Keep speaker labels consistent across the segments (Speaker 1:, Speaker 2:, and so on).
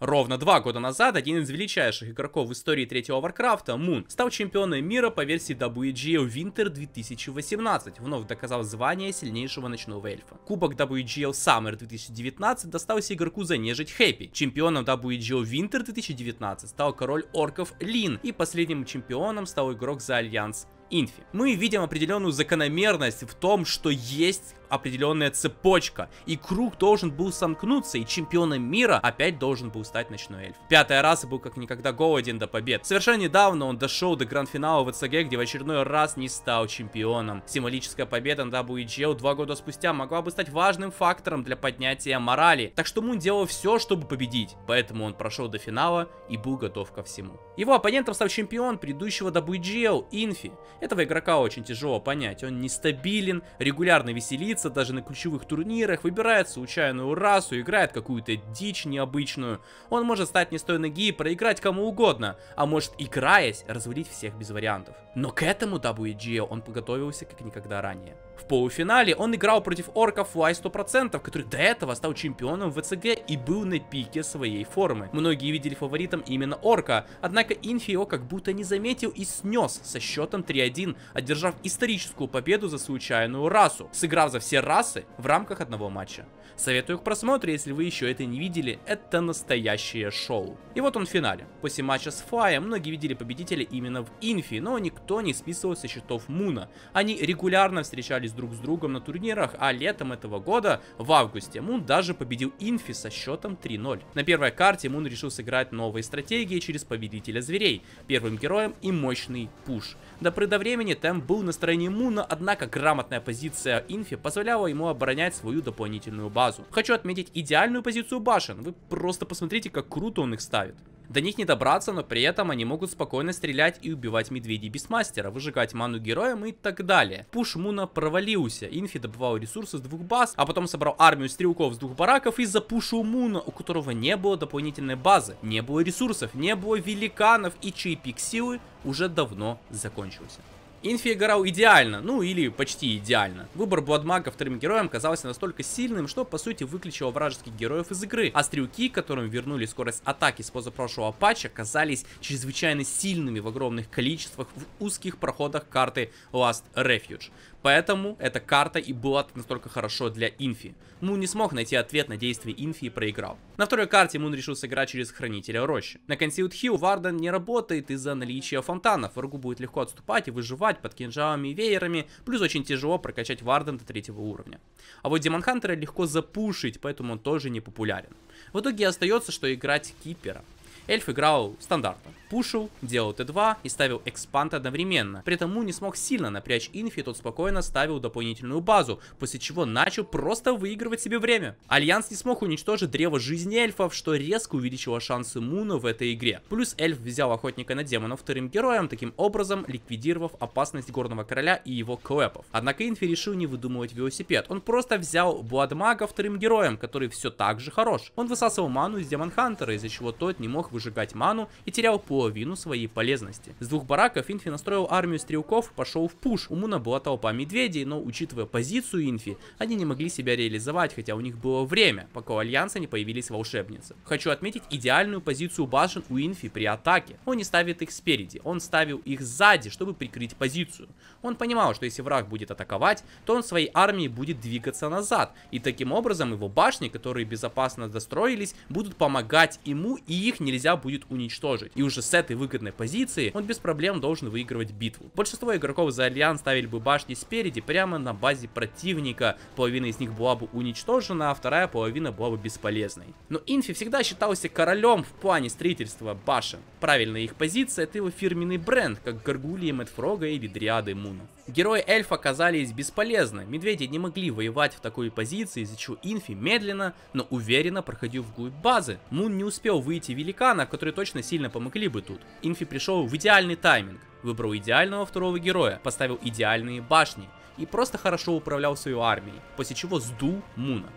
Speaker 1: Ровно два года назад один из величайших игроков в истории третьего Варкрафта, Мун, стал чемпионом мира по версии WGA Winter 2018, вновь доказав звание сильнейшего ночного эльфа. Кубок WGL Summer 2019 достался игроку за нежить Хэппи. Чемпионом WGL Winter 2019 стал король орков Лин, и последним чемпионом стал игрок за Альянс Инфи. Мы видим определенную закономерность в том, что есть определенная цепочка, и круг должен был сомкнуться, и чемпионом мира опять должен был стать Ночной Эльф. Пятая раса был как никогда голоден до побед. Совершенно недавно он дошел до гранд-финала в ВЦГ, где в очередной раз не стал чемпионом. Символическая победа на WGL два года спустя могла бы стать важным фактором для поднятия морали, так что Мун делал все, чтобы победить, поэтому он прошел до финала и был готов ко всему. Его оппонентом стал чемпион предыдущего WGL Инфи. Этого игрока очень тяжело понять, он нестабилен, регулярно веселится, сливается даже на ключевых турнирах, выбирает случайную расу, играет какую-то дичь необычную. Он может стать не с той ноги и проиграть кому угодно, а может играясь, развалить всех без вариантов. Но к этому WGO он подготовился как никогда ранее. В полуфинале он играл против орков Флай 100%, который до этого стал чемпионом ВЦГ и был на пике своей формы. Многие видели фаворитом именно орка, однако Инфио как будто не заметил и снес со счетом 3-1, одержав историческую победу за случайную расу, сыграв за все все расы в рамках одного матча. Советую к просмотру, если вы еще это не видели, это настоящее шоу. И вот он в финале. После матча с Фаем многие видели победителя именно в Инфи, но никто не списывал со счетов Муна. Они регулярно встречались друг с другом на турнирах, а летом этого года, в августе, Мун даже победил Инфи со счетом 3-0. На первой карте Мун решил сыграть новые стратегии через победителя Зверей, первым героем и мощный пуш. До предо времени темп был на стороне Муна, однако грамотная позиция Инфи позволяла позволяло ему оборонять свою дополнительную базу. Хочу отметить идеальную позицию башен, вы просто посмотрите, как круто он их ставит. До них не добраться, но при этом они могут спокойно стрелять и убивать медведей без мастера, выжигать ману героям и так далее. Пуш Муна провалился, Инфи добывал ресурсы с двух баз, а потом собрал армию стрелков с двух бараков из-за пушу Муна, у которого не было дополнительной базы, не было ресурсов, не было великанов и чей пик силы уже давно закончился. Инфи играл идеально, ну или почти идеально. Выбор Бладмага вторым героем казался настолько сильным, что по сути выключило вражеских героев из игры, а стрелки, которым вернули скорость атаки с позапрошлого патча, казались чрезвычайно сильными в огромных количествах в узких проходах карты Last Refuge. Поэтому эта карта и была настолько хорошо для Инфи. Мун не смог найти ответ на действия Инфи и проиграл. На второй карте Мун решил сыграть через Хранителя Рощи. На Консилд Хилл Варден не работает из-за наличия фонтанов. Врагу будет легко отступать и выживать под кинжалами и веерами, плюс очень тяжело прокачать Варден до третьего уровня. А вот Демон Хантера легко запушить, поэтому он тоже не популярен. В итоге остается, что играть Кипера. Эльф играл стандартно пушил, делал Т2 и ставил экспант одновременно. При этом Му не смог сильно напрячь инфи, тот спокойно ставил дополнительную базу, после чего начал просто выигрывать себе время. Альянс не смог уничтожить древо жизни эльфов, что резко увеличило шансы Муна в этой игре. Плюс эльф взял охотника на демонов вторым героем, таким образом ликвидировав опасность горного короля и его клэпов. Однако инфи решил не выдумывать велосипед, он просто взял Бладмага вторым героем, который все так же хорош. Он высасывал ману из демон Хантера, из-за чего тот не мог выжигать ману и терял пол половину своей полезности. С двух бараков Инфи настроил армию стрелков, и пошел в пуш. У Муна была толпа медведей, но учитывая позицию Инфи, они не могли себя реализовать, хотя у них было время, пока у Альянса не появились волшебницы. Хочу отметить идеальную позицию башен у Инфи при атаке. Он не ставит их спереди, он ставил их сзади, чтобы прикрыть позицию. Он понимал, что если враг будет атаковать, то он своей армией будет двигаться назад, и таким образом его башни, которые безопасно достроились, будут помогать ему, и их нельзя будет уничтожить. И уже с этой выгодной позиции он без проблем должен выигрывать битву. Большинство игроков за Альянс ставили бы башни спереди, прямо на базе противника. Половина из них была бы уничтожена, а вторая половина была бы бесполезной. Но Инфи всегда считался королем в плане строительства башен. Правильная их позиция это его фирменный бренд, как Гаргулия Мэтфрога или Дриады Муна. Герои эльф оказались бесполезны, медведи не могли воевать в такой позиции, из-за чего Инфи медленно, но уверенно проходил вглубь базы. Мун не успел выйти великана, которые точно сильно помогли бы тут. Инфи пришел в идеальный тайминг, выбрал идеального второго героя, поставил идеальные башни и просто хорошо управлял своей армией, после чего сдул Муна.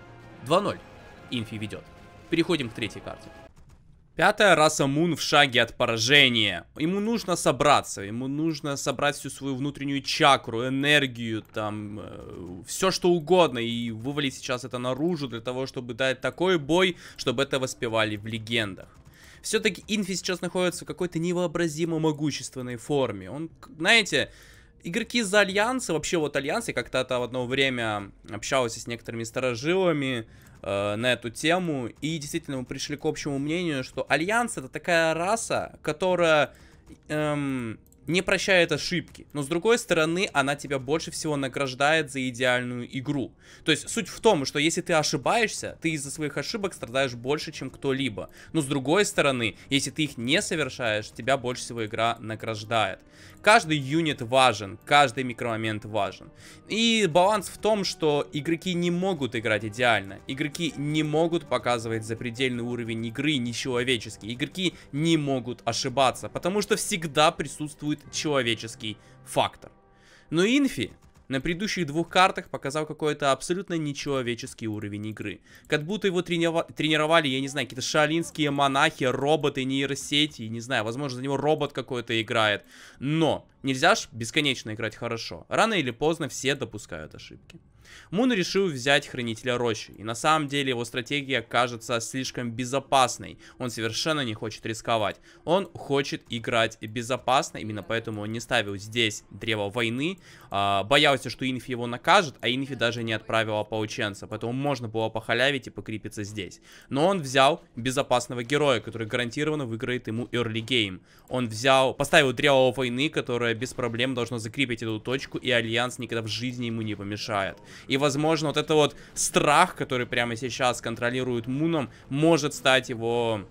Speaker 1: 2-0. Инфи ведет. Переходим к третьей карте. Пятая раса Мун в шаге от поражения. Ему нужно собраться, ему нужно собрать всю свою внутреннюю чакру, энергию, там, э, все что угодно, и вывалить сейчас это наружу для того, чтобы дать такой бой, чтобы это воспевали в легендах. Все-таки Инфи сейчас находится в какой-то невообразимо могущественной форме. Он, знаете, игроки за альянса вообще вот Альянсы, как-то в одно время общался с некоторыми старожилами, э, на эту тему. И действительно мы пришли к общему мнению, что Альянс это такая раса, которая... Эм, не прощает ошибки, но с другой стороны, она тебя больше всего награждает за идеальную игру. То есть суть в том, что если ты ошибаешься, ты из-за своих ошибок страдаешь больше, чем кто-либо. Но с другой стороны, если ты их не совершаешь, тебя больше всего игра награждает. Каждый юнит важен, каждый микромомент важен. И баланс в том, что игроки не могут играть идеально. Игроки не могут показывать запредельный уровень игры нечеловеческий. Игроки не могут ошибаться, потому что всегда присутствует человеческий фактор. Но инфи на предыдущих двух картах показал какой-то абсолютно нечеловеческий уровень игры. Как будто его тренива- тренировали, я не знаю, какие-то шалинские монахи, роботы, нейросети, не знаю, возможно, за него робот какой-то играет. Но нельзя же бесконечно играть хорошо. Рано или поздно все допускают ошибки. Мун решил взять Хранителя Рощи, и на самом деле его стратегия кажется слишком безопасной. Он совершенно не хочет рисковать. Он хочет играть безопасно, именно поэтому он не ставил здесь Древо Войны. А, боялся, что Инфи его накажет, а Инфи даже не отправила ополченца, поэтому можно было похалявить и покрепиться здесь. Но он взял безопасного героя, который гарантированно выиграет ему early game. Он взял, поставил Древо Войны, которое без проблем должно закрепить эту точку, и Альянс никогда в жизни ему не помешает. И, возможно, вот это вот страх, который прямо сейчас контролирует Муном, может стать его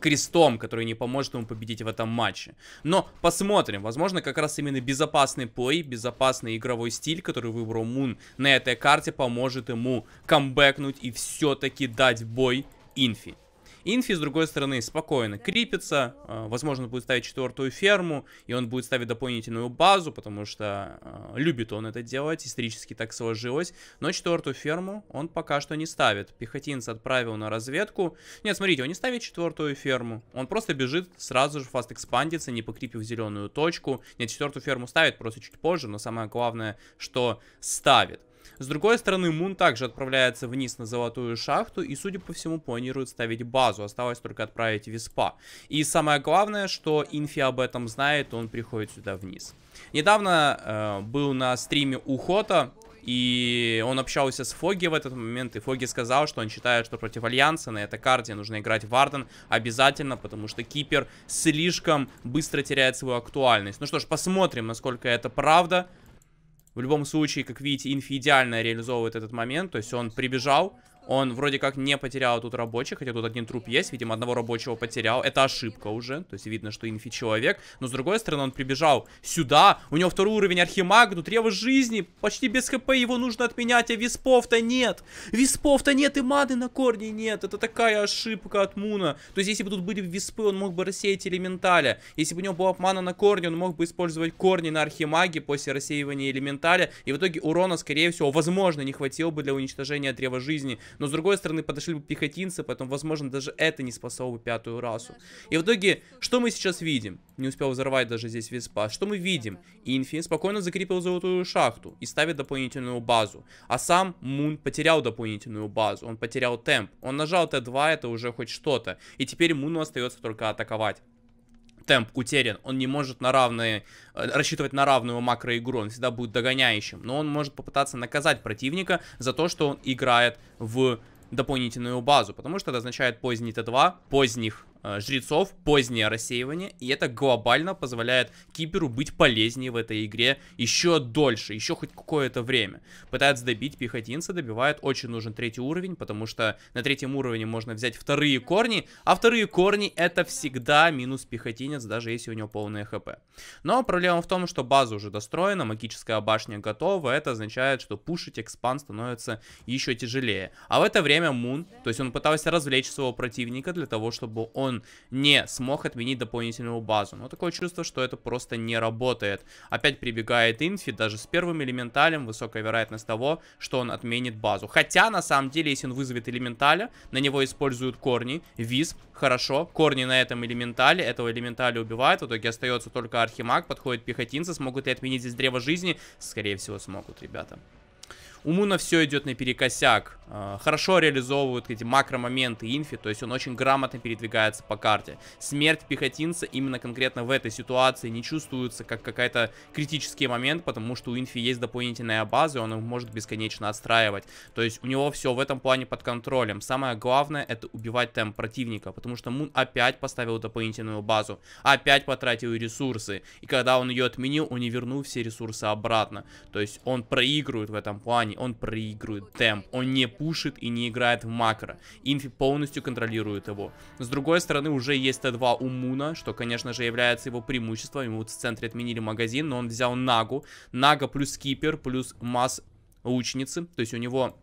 Speaker 1: крестом, который не поможет ему победить в этом матче. Но посмотрим. Возможно, как раз именно безопасный плей, безопасный игровой стиль, который выбрал Мун на этой карте, поможет ему камбэкнуть и все-таки дать бой Инфи. Инфи, с другой стороны, спокойно крепится, э, возможно, будет ставить четвертую ферму, и он будет ставить дополнительную базу, потому что э, любит он это делать, исторически так сложилось, но четвертую ферму он пока что не ставит. Пехотинца отправил на разведку. Нет, смотрите, он не ставит четвертую ферму, он просто бежит, сразу же фаст экспандится, не покрепив зеленую точку. Нет, четвертую ферму ставит просто чуть позже, но самое главное, что ставит. С другой стороны, Мун также отправляется вниз на золотую шахту и, судя по всему, планирует ставить базу. Осталось только отправить виспа. И самое главное, что Инфи об этом знает, он приходит сюда вниз. Недавно э, был на стриме Ухота и он общался с Фоги в этот момент, и Фоги сказал, что он считает, что против Альянса на этой карте нужно играть Варден обязательно, потому что Кипер слишком быстро теряет свою актуальность. Ну что ж, посмотрим, насколько это правда. В любом случае, как видите, Инфи идеально реализовывает этот момент. То есть он прибежал, он вроде как не потерял тут рабочих, хотя тут один труп есть, видимо, одного рабочего потерял. Это ошибка уже, то есть видно, что инфи человек. Но с другой стороны, он прибежал сюда, у него второй уровень архимага, тут рева жизни, почти без хп, его нужно отменять, а виспов-то нет. Виспов-то нет, и маны на корне нет, это такая ошибка от Муна. То есть если бы тут были виспы, он мог бы рассеять элементаля. Если бы у него была мана на корне, он мог бы использовать корни на архимаге после рассеивания элементаля. И в итоге урона, скорее всего, возможно, не хватило бы для уничтожения древа жизни. Но с другой стороны, подошли бы пехотинцы, поэтому, возможно, даже это не спасло бы пятую расу. И в итоге, что мы сейчас видим? Не успел взорвать даже здесь весь веспа. Что мы видим? Инфи спокойно закрепил золотую шахту и ставит дополнительную базу. А сам Мун потерял дополнительную базу, он потерял темп. Он нажал Т2, это уже хоть что-то. И теперь Муну остается только атаковать темп утерян, он не может на равные, э, рассчитывать на равную макроигру, он всегда будет догоняющим, но он может попытаться наказать противника за то, что он играет в дополнительную базу, потому что это означает поздний Т2, поздних Э, жрецов, позднее рассеивание, и это глобально позволяет киперу быть полезнее в этой игре еще дольше, еще хоть какое-то время. Пытается добить пехотинца, добивает, очень нужен третий уровень, потому что на третьем уровне можно взять вторые корни, а вторые корни это всегда минус пехотинец, даже если у него полное хп. Но проблема в том, что база уже достроена, магическая башня готова, это означает, что пушить экспан становится еще тяжелее. А в это время Мун, то есть он пытался развлечь своего противника для того, чтобы он он не смог отменить дополнительную базу. Но такое чувство, что это просто не работает. Опять прибегает инфи, даже с первым элементалем высокая вероятность того, что он отменит базу. Хотя, на самом деле, если он вызовет элементаля, на него используют корни, виз, хорошо. Корни на этом элементале, этого элементаля убивают, в итоге остается только архимаг, подходит пехотинцы, смогут ли отменить здесь древо жизни? Скорее всего, смогут, ребята. У Муна все идет наперекосяк. А, хорошо реализовывают эти макромоменты инфи, то есть он очень грамотно передвигается по карте. Смерть пехотинца именно конкретно в этой ситуации не чувствуется как какой-то критический момент, потому что у инфи есть дополнительная база, и он их может бесконечно отстраивать. То есть у него все в этом плане под контролем. Самое главное это убивать темп противника, потому что Мун опять поставил дополнительную базу, опять потратил ресурсы, и когда он ее отменил, он не вернул все ресурсы обратно. То есть он проигрывает в этом плане плане он проигрывает темп, он не пушит и не играет в макро. Инфи полностью контролирует его. С другой стороны, уже есть Т2 у Муна, что, конечно же, является его преимуществом. Ему в центре отменили магазин, но он взял Нагу. Нага плюс Кипер, плюс Масс лучницы, то есть у него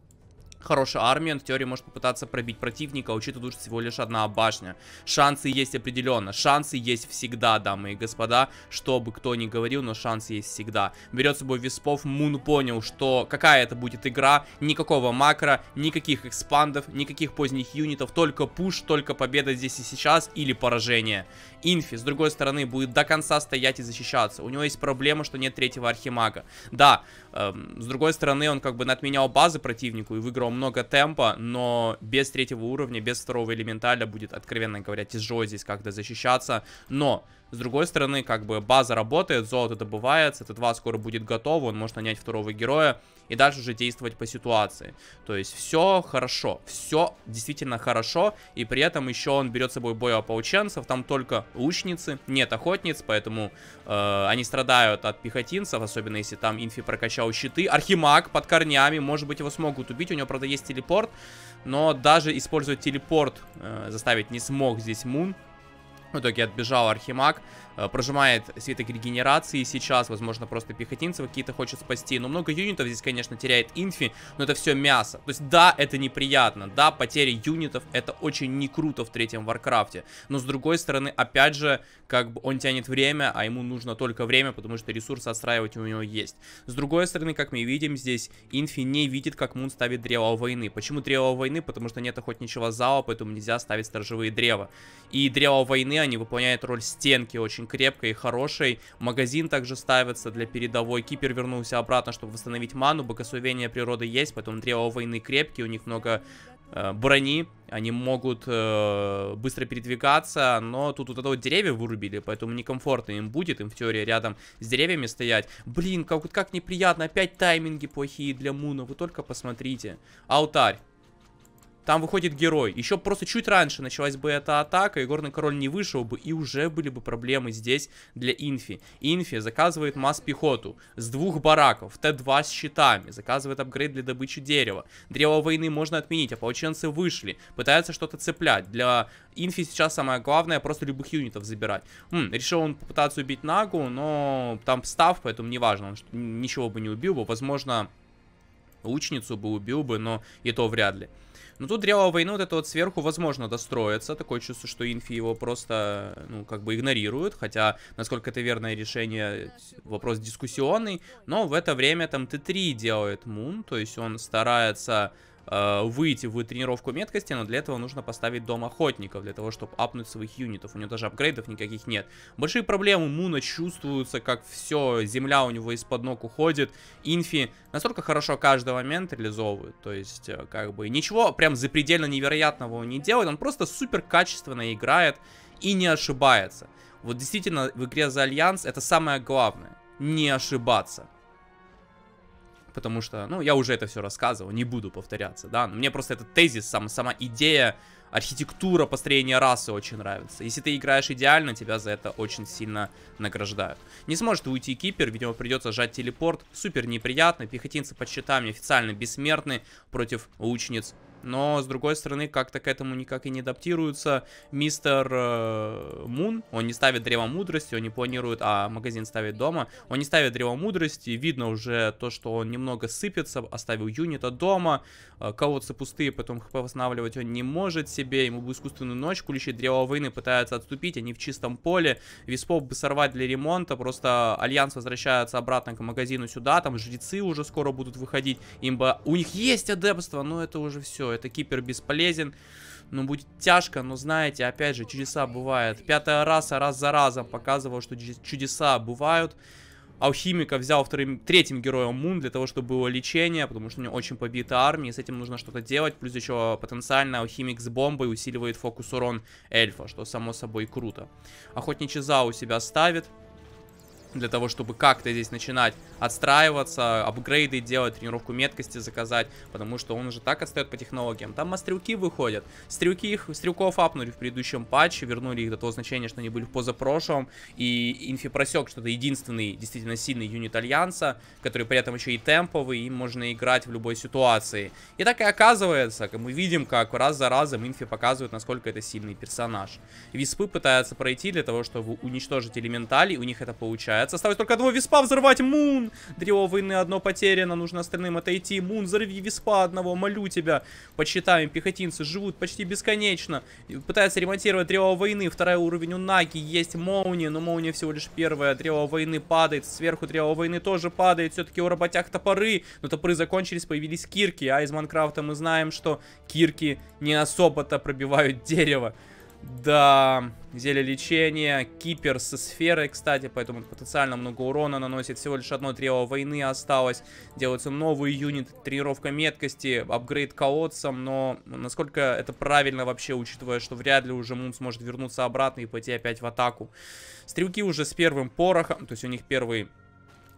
Speaker 1: хорошая армия, он в теории может попытаться пробить противника, а учитывая, что всего лишь одна башня. Шансы есть определенно, шансы есть всегда, дамы и господа, что бы кто ни говорил, но шансы есть всегда. Берет с собой виспов, Мун понял, что какая это будет игра, никакого макро, никаких экспандов, никаких поздних юнитов, только пуш, только победа здесь и сейчас или поражение. Инфи, с другой стороны, будет до конца стоять и защищаться. У него есть проблема, что нет третьего архимага. Да, Эм, с другой стороны, он как бы отменял базы противнику и выиграл много темпа, но без третьего уровня, без второго элементаля будет, откровенно говоря, тяжело здесь как-то защищаться. Но с другой стороны, как бы база работает, золото добывается, Т2 скоро будет готов, он может нанять второго героя и дальше уже действовать по ситуации. То есть все хорошо, все действительно хорошо, и при этом еще он берет с собой бой ополченцев, там только лучницы, нет охотниц, поэтому э, они страдают от пехотинцев, особенно если там инфи прокачал щиты. Архимаг под корнями, может быть его смогут убить, у него, правда, есть телепорт, но даже использовать телепорт э, заставить не смог здесь Мун, в итоге отбежал Архимаг. Э, прожимает светогрегенерации сейчас, возможно, просто пехотинцев какие-то хочет спасти. Но много юнитов здесь, конечно, теряет инфи, но это все мясо. То есть, да, это неприятно, да, потери юнитов, это очень не круто в третьем Варкрафте. Но, с другой стороны, опять же, как бы он тянет время, а ему нужно только время, потому что ресурсы отстраивать у него есть. С другой стороны, как мы видим, здесь инфи не видит, как Мун ставит древо войны. Почему древо войны? Потому что нет охотничьего зала, поэтому нельзя ставить сторожевые древа. И древо войны, они выполняют роль стенки очень крепкой и хорошей. Магазин также ставится для передовой. Кипер вернулся обратно, чтобы восстановить ману. Богословение природы есть, поэтому древо войны крепкие, у них много э, брони. Они могут э, быстро передвигаться, но тут вот это вот деревья вырубили, поэтому некомфортно им будет, им в теории рядом с деревьями стоять. Блин, как, вот как неприятно, опять тайминги плохие для Муна, вы только посмотрите. Алтарь там выходит герой. Еще просто чуть раньше началась бы эта атака, и Горный Король не вышел бы, и уже были бы проблемы здесь для Инфи. Инфи заказывает масс-пехоту с двух бараков, Т-2 с щитами, заказывает апгрейд для добычи дерева. Древо войны можно отменить, а ополченцы вышли, пытаются что-то цеплять. Для Инфи сейчас самое главное просто любых юнитов забирать. М, хм, решил он попытаться убить Нагу, но там став, поэтому неважно, он ничего бы не убил бы, возможно лучницу бы убил бы, но и то вряд ли. Но тут Древо войны вот это вот сверху, возможно, достроится. Такое чувство, что инфи его просто, ну, как бы игнорируют. Хотя, насколько это верное решение, вопрос дискуссионный. Но в это время там Т3 делает Мун. То есть он старается э, выйти в тренировку меткости, но для этого нужно поставить дом охотников, для того, чтобы апнуть своих юнитов. У него даже апгрейдов никаких нет. Большие проблемы, Муна чувствуется, как все, земля у него из-под ног уходит. Инфи настолько хорошо каждый момент реализовывают, то есть, э, как бы, ничего прям запредельно невероятного он не делает, он просто супер качественно играет и не ошибается. Вот действительно, в игре за Альянс это самое главное, не ошибаться потому что, ну, я уже это все рассказывал, не буду повторяться, да. Но мне просто этот тезис, сам, сама идея, архитектура построения расы очень нравится. Если ты играешь идеально, тебя за это очень сильно награждают. Не сможет уйти кипер, видимо, придется сжать телепорт. Супер неприятно, пехотинцы под щитами официально бессмертны против лучниц но, с другой стороны, как-то к этому никак и не адаптируются. Мистер э, Мун, он не ставит Древо Мудрости, он не планирует, а магазин ставит дома, он не ставит Древо Мудрости, видно уже то, что он немного сыпется, оставил юнита дома, э, колодцы пустые, потом хп восстанавливать он не может себе, ему бы искусственную ночь лечить, Древо Войны пытаются отступить, они в чистом поле, виспоп бы сорвать для ремонта, просто Альянс возвращается обратно к магазину сюда, там жрецы уже скоро будут выходить, им бы... У них есть адепство, но это уже все, это кипер бесполезен. Ну, будет тяжко, но знаете, опять же, чудеса бывают. Пятая раса раз за разом показывала, что чудеса бывают. Алхимика взял вторым, третьим героем Мун для того, чтобы было лечение, потому что у него очень побита армия, и с этим нужно что-то делать. Плюс еще потенциально Алхимик с бомбой усиливает фокус урон эльфа, что само собой круто. Охотничий Зал у себя ставит для того, чтобы как-то здесь начинать отстраиваться, апгрейды делать, тренировку меткости заказать, потому что он уже так отстает по технологиям. Там стрелки выходят. Стрелки их, стрелков апнули в предыдущем патче, вернули их до того значения, что они были в позапрошлом, и Инфи просек, что это единственный действительно сильный юнит Альянса, который при этом еще и темповый, им можно играть в любой ситуации. И так и оказывается, мы видим, как раз за разом Инфи показывают, насколько это сильный персонаж. Виспы пытаются пройти для того, чтобы уничтожить элементали, у них это получается взрывается. Осталось только одного виспа взорвать. Мун! Древо войны одно потеряно. Нужно остальным отойти. Мун, взорви виспа одного. Молю тебя. Почитаем. Пехотинцы живут почти бесконечно. Пытается ремонтировать древо войны. Второй уровень у Наги. Есть Моуни. Но Моуни всего лишь первое. Древо войны падает. Сверху древо войны тоже падает. Все-таки у работяг топоры. Но топоры закончились. Появились кирки. А из Майнкрафта мы знаем, что кирки не особо-то пробивают дерево. Да, зелье лечения, кипер со сферой, кстати, поэтому потенциально много урона наносит. Всего лишь одно древо войны осталось. Делается новый юнит, тренировка меткости, апгрейд колодцам, но насколько это правильно вообще, учитывая, что вряд ли уже Мун сможет вернуться обратно и пойти опять в атаку. Стрелки уже с первым порохом, то есть у них первый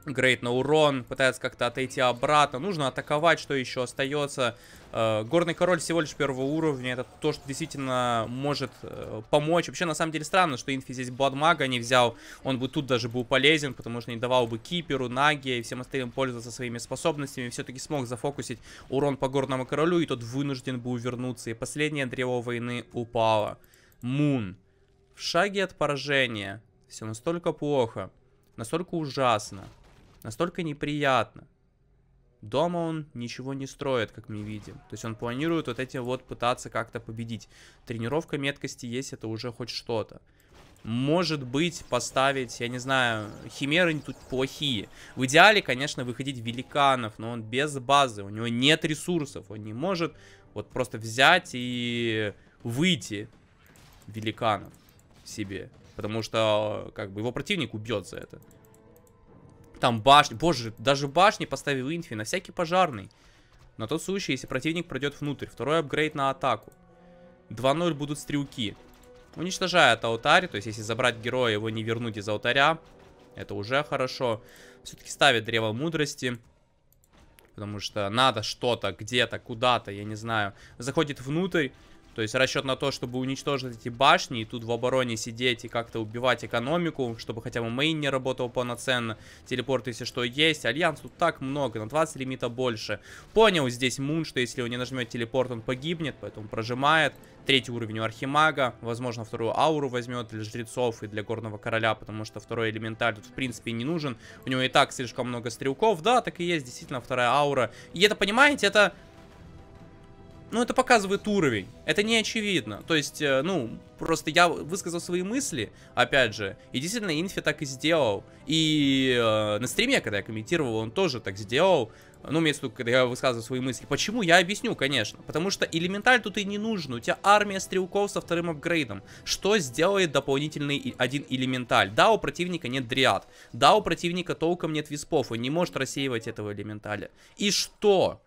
Speaker 1: Грейт на урон, пытается как-то отойти обратно. Нужно атаковать, что еще остается. Э, Горный король всего лишь первого уровня. Это то, что действительно может э, помочь. Вообще, на самом деле, странно, что Инфи здесь Бладмага не взял. Он бы тут даже был полезен, потому что не давал бы Киперу, Наге и всем остальным пользоваться своими способностями. Все-таки смог зафокусить урон по Горному королю, и тот вынужден был вернуться. И последнее древо войны упало. Мун. В шаге от поражения. Все настолько плохо. Настолько ужасно настолько неприятно. Дома он ничего не строит, как мы видим. То есть он планирует вот этим вот пытаться как-то победить. Тренировка меткости есть, это уже хоть что-то. Может быть, поставить, я не знаю, химеры тут плохие. В идеале, конечно, выходить великанов, но он без базы, у него нет ресурсов. Он не может вот просто взять и выйти великанов себе. Потому что, как бы, его противник убьет за это. Там башни. Боже, даже башни поставил Инфи на всякий пожарный. На тот случай, если противник пройдет внутрь. Второй апгрейд на атаку. 2-0 будут стрелки. Уничтожает аутарь. То есть, если забрать героя, его не вернуть из алтаря. Это уже хорошо. Все-таки ставит древо мудрости. Потому что надо что-то, где-то, куда-то, я не знаю. Заходит внутрь. То есть расчет на то, чтобы уничтожить эти башни и тут в обороне сидеть и как-то убивать экономику, чтобы хотя бы мейн не работал полноценно. Телепорт, если что, есть. Альянс тут так много, на 20 лимита больше. Понял здесь Мун, что если он не нажмет телепорт, он погибнет, поэтому прожимает. Третий уровень у Архимага, возможно, вторую ауру возьмет для Жрецов и для Горного Короля, потому что второй элементаль тут, в принципе, не нужен. У него и так слишком много стрелков. Да, так и есть, действительно, вторая аура. И это, понимаете, это ну, это показывает уровень. Это не очевидно. То есть, э, ну, просто я высказал свои мысли, опять же. И действительно, Инфи так и сделал. И э, на стриме, когда я комментировал, он тоже так сделал. Ну, имеется когда я высказываю свои мысли. Почему? Я объясню, конечно. Потому что элементаль тут и не нужен. У тебя армия стрелков со вторым апгрейдом. Что сделает дополнительный один элементаль? Да, у противника нет дриад. Да, у противника толком нет виспов. Он не может рассеивать этого элементаля. И что?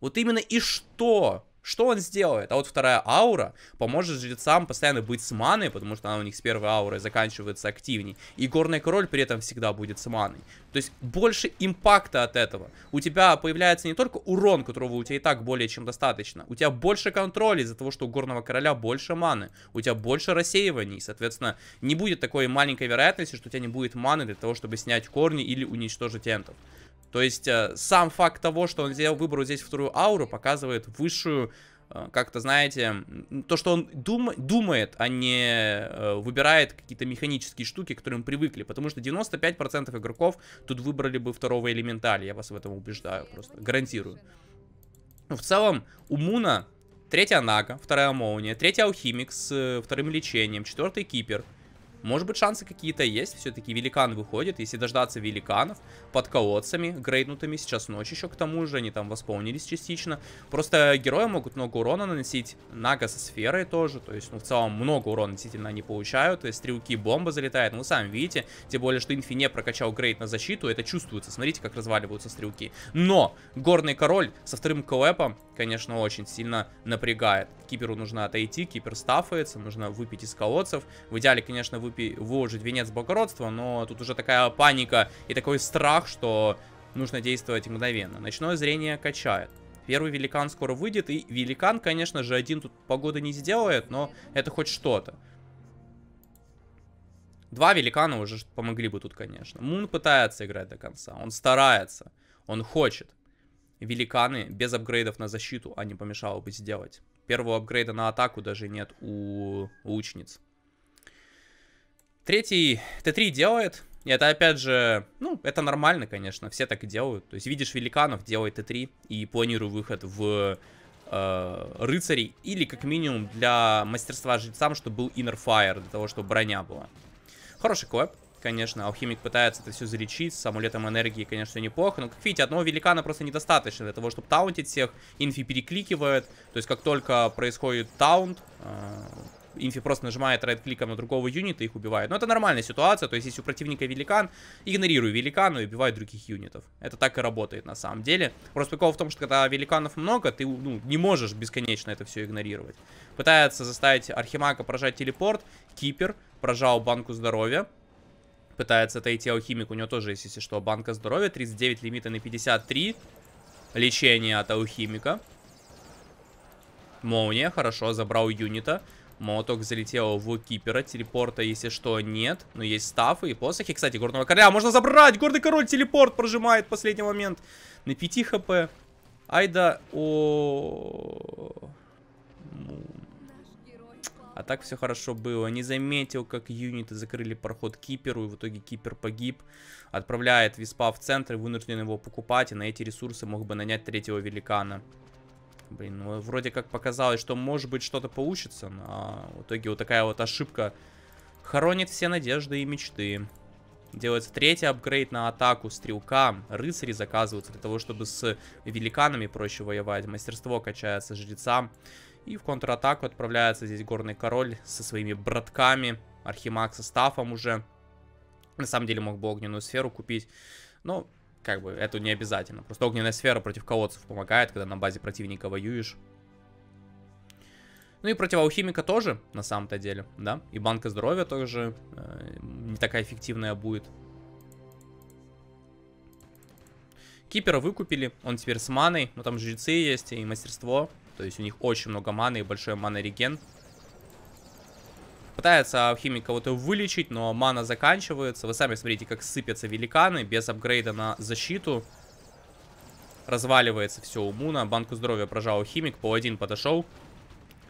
Speaker 1: Вот именно и что? Что он сделает? А вот вторая аура поможет жрецам постоянно быть с маной, потому что она у них с первой аурой заканчивается активней. И горный король при этом всегда будет с маной. То есть больше импакта от этого. У тебя появляется не только урон, которого у тебя и так более чем достаточно. У тебя больше контроля из-за того, что у горного короля больше маны. У тебя больше рассеиваний. Соответственно, не будет такой маленькой вероятности, что у тебя не будет маны для того, чтобы снять корни или уничтожить энтов. То есть э, сам факт того, что он сделал выбор здесь вторую ауру, показывает высшую э, как-то, знаете, то, что он дум, думает, а не э, выбирает какие-то механические штуки, к которым привыкли. Потому что 95% игроков тут выбрали бы второго элементаля, я вас в этом убеждаю, просто гарантирую. Но ну, в целом, у Муна третья Нага, вторая Молния, третья Алхимик с вторым лечением, четвертый Кипер, может быть, шансы какие-то есть. Все-таки великан выходит. Если дождаться великанов под колодцами, грейднутыми, сейчас ночь еще к тому же, они там восполнились частично. Просто герои могут много урона наносить. Нага со сферой тоже. То есть, ну, в целом, много урона действительно они получают. То есть, стрелки, бомба залетает. Ну, вы сами видите. Тем более, что Инфи не прокачал грейд на защиту. Это чувствуется. Смотрите, как разваливаются стрелки. Но горный король со вторым колэпом, конечно, очень сильно напрягает. Киперу нужно отойти, кипер стафается, нужно выпить из колодцев. В идеале, конечно, выпить принципе, выложить венец благородства, но тут уже такая паника и такой страх, что нужно действовать мгновенно. Ночное зрение качает. Первый великан скоро выйдет, и великан, конечно же, один тут погоды не сделает, но это хоть что-то. Два великана уже помогли бы тут, конечно. Мун пытается играть до конца. Он старается. Он хочет. Великаны без апгрейдов на защиту, а не помешало бы сделать. Первого апгрейда на атаку даже нет у лучниц. Третий Т3 делает. И это опять же, ну, это нормально, конечно, все так и делают. То есть видишь великанов, делай Т3 и планируй выход в э, рыцарей. Или как минимум для мастерства жрецам, чтобы был inner fire, для того, чтобы броня была. Хороший клэп, конечно. Алхимик пытается это все залечить. С амулетом энергии, конечно, все неплохо. Но, как видите, одного великана просто недостаточно для того, чтобы таунтить всех. Инфи перекликивает. То есть, как только происходит таунт, э, Инфи просто нажимает райт-кликом на другого юнита и их убивает. Но это нормальная ситуация, то есть если у противника великан, игнорирую великану и убиваю других юнитов. Это так и работает на самом деле. Просто прикол в том, что когда великанов много, ты ну, не можешь бесконечно это все игнорировать. Пытается заставить Архимага прожать телепорт, Кипер прожал банку здоровья, пытается отойти алхимик, у него тоже есть, если что, банка здоровья, 39 лимита на 53, лечение от алхимика. Молния, хорошо, забрал юнита. Молоток залетел в Кипера. Телепорта, если что, нет. Но есть стафы и посохи. Кстати, горного короля можно забрать. Гордый король телепорт прожимает в последний момент. На 5 хп. Айда. О. А так все хорошо было. Не заметил, как юниты закрыли проход киперу, и в итоге кипер погиб. Отправляет виспа в центр, вынужден его покупать, и на эти ресурсы мог бы нанять третьего великана. Блин, ну, вроде как показалось, что может быть что-то получится, но а, в итоге вот такая вот ошибка хоронит все надежды и мечты. Делается третий апгрейд на атаку стрелка. Рыцари заказываются для того, чтобы с великанами проще воевать. Мастерство качается жрецам. И в контратаку отправляется здесь горный король со своими братками. Архимаг со стафом уже. На самом деле мог бы огненную сферу купить. Но как бы, это не обязательно. Просто огненная сфера против колодцев помогает, когда на базе противника воюешь. Ну и противоухимика тоже, на самом-то деле, да. И банка здоровья тоже э, не такая эффективная будет. Кипера выкупили, он теперь с маной, но там жрецы есть и мастерство. То есть у них очень много маны и большой мана-реген. Пытается алхимик кого-то вылечить, но мана заканчивается. Вы сами смотрите, как сыпятся великаны без апгрейда на защиту. Разваливается все у Муна. Банку здоровья прожал алхимик, по один подошел.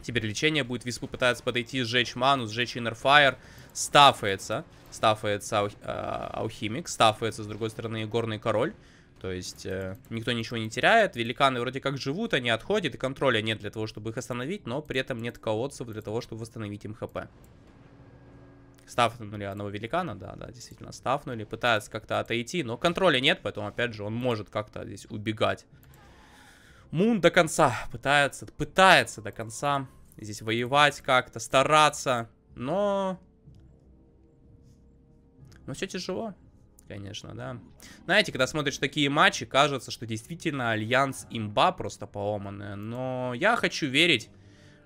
Speaker 1: Теперь лечение будет. Виспы пытаются подойти, сжечь ману, сжечь инерфайр. Стафается. Стафается э, алхимик. Стафается, с другой стороны, горный король. То есть э, никто ничего не теряет. Великаны вроде как живут, они отходят, и контроля нет для того, чтобы их остановить, но при этом нет колодцев для того, чтобы восстановить им хп. Стафнули одного великана, да, да, действительно, стафнули. Пытаются как-то отойти, но контроля нет, поэтому, опять же, он может как-то здесь убегать. Мун до конца пытается, пытается до конца здесь воевать как-то, стараться, но... Но все тяжело конечно, да. Знаете, когда смотришь такие матчи, кажется, что действительно Альянс имба просто поломанная. Но я хочу верить.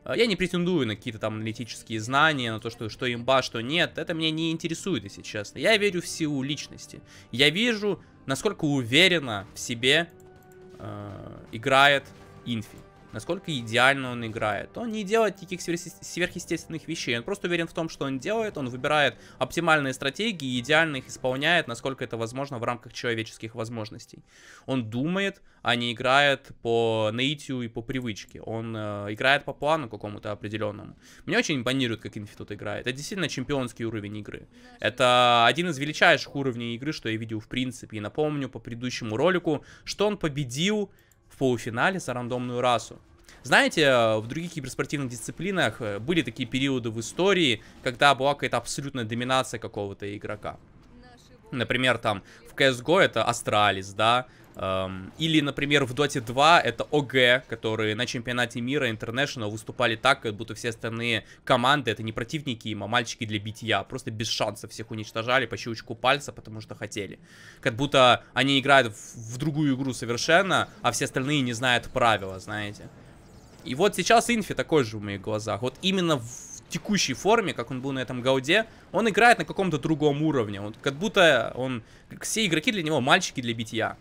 Speaker 1: Э, я не претендую на какие-то там аналитические знания, на то, что, что имба, что нет. Это меня не интересует, если честно. Я верю в силу личности. Я вижу, насколько уверенно в себе э, играет Инфи насколько идеально он играет. Он не делает никаких сверхъестественных вещей, он просто уверен в том, что он делает, он выбирает оптимальные стратегии и идеально их исполняет, насколько это возможно в рамках человеческих возможностей. Он думает, а не играет по наитию и по привычке. Он э, играет по плану какому-то определенному. Мне очень импонирует, как Инфитут играет. Это действительно чемпионский уровень игры. Это один из величайших уровней игры, что я видел в принципе. И напомню по предыдущему ролику, что он победил полуфинале за рандомную расу. Знаете, э, в других киберспортивных дисциплинах э, были такие периоды в истории, когда была какая-то абсолютная доминация какого-то игрока. Например, там в CSGO это Астралис, да, или, например, в Доте 2 это ОГ, которые на чемпионате мира International выступали так, как будто все остальные команды это не противники им, а мальчики для битья. Просто без шансов всех уничтожали по щелчку пальца, потому что хотели. Как будто они играют в, в другую игру совершенно, а все остальные не знают правила, знаете. И вот сейчас Инфи такой же в моих глазах. Вот именно в текущей форме, как он был на этом Гауде, он играет на каком-то другом уровне. Он, как будто он... Все игроки для него мальчики для битья.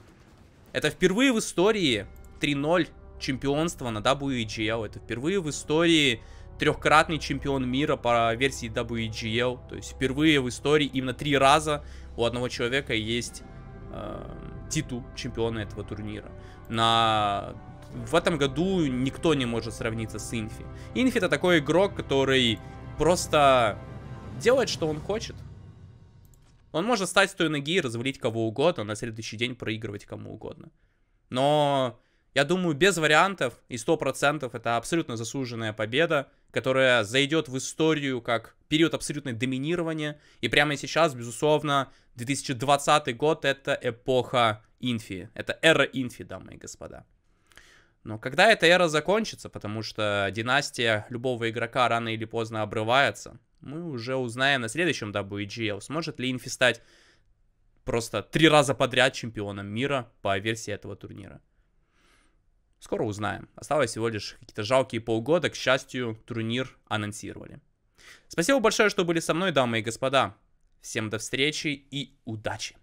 Speaker 1: Это впервые в истории 3-0 чемпионства на WGL. Это впервые в истории трехкратный чемпион мира по версии WGL. То есть впервые в истории именно три раза у одного человека есть э, титул чемпиона этого турнира. На... В этом году никто не может сравниться с Инфи. Инфи это такой игрок, который просто делает, что он хочет. Он может стать с той ноги и развалить кого угодно, на следующий день проигрывать кому угодно. Но я думаю, без вариантов и 100% это абсолютно заслуженная победа, которая зайдет в историю как период абсолютной доминирования. И прямо сейчас, безусловно, 2020 год — это эпоха инфи. Это эра инфи, дамы и господа. Но когда эта эра закончится, потому что династия любого игрока рано или поздно обрывается, мы уже узнаем на следующем WGL, сможет ли Инфи стать просто три раза подряд чемпионом мира по версии этого турнира. Скоро узнаем. Осталось всего лишь какие-то жалкие полгода. К счастью, турнир анонсировали. Спасибо большое, что были со мной, дамы и господа. Всем до встречи и удачи!